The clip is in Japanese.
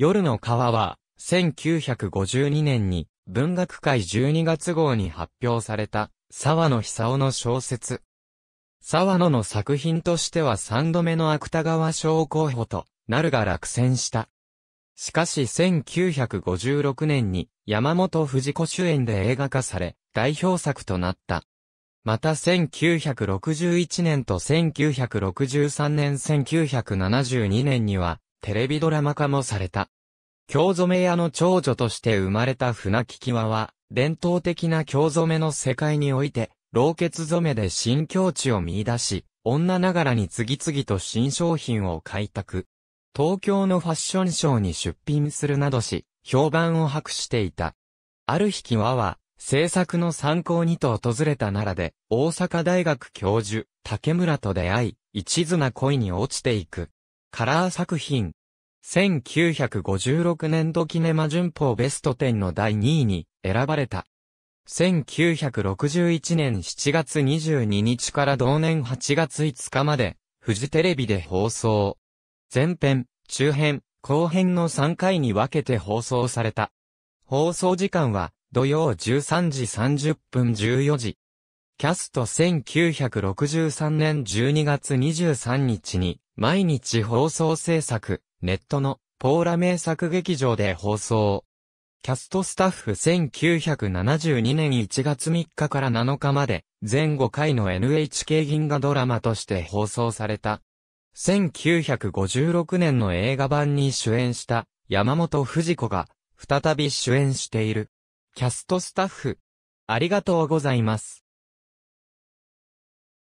夜の川は、1952年に文学界12月号に発表された、沢野久夫の小説。沢野の作品としては3度目の芥川賞候補となるが落選した。しかし1956年に山本藤子主演で映画化され、代表作となった。また1961年と1963年1972年には、テレビドラマ化もされた。京染屋の長女として生まれた船木際は、伝統的な京染めの世界において、老血染めで新境地を見出し、女ながらに次々と新商品を開拓。東京のファッションショーに出品するなどし、評判を博していた。ある日際は、制作の参考にと訪れた奈良で、大阪大学教授、竹村と出会い、一途な恋に落ちていく。カラー作品。1956年度キネマ旬報ベスト10の第2位に選ばれた。1961年7月22日から同年8月5日まで、フジテレビで放送。前編、中編、後編の3回に分けて放送された。放送時間は、土曜13時30分14時。キャスト1963年12月23日に、毎日放送制作、ネットのポーラ名作劇場で放送。キャストスタッフ1972年1月3日から7日まで、全5回の NHK 銀河ドラマとして放送された。1956年の映画版に主演した山本藤子が再び主演している。キャストスタッフ、ありがとうございます。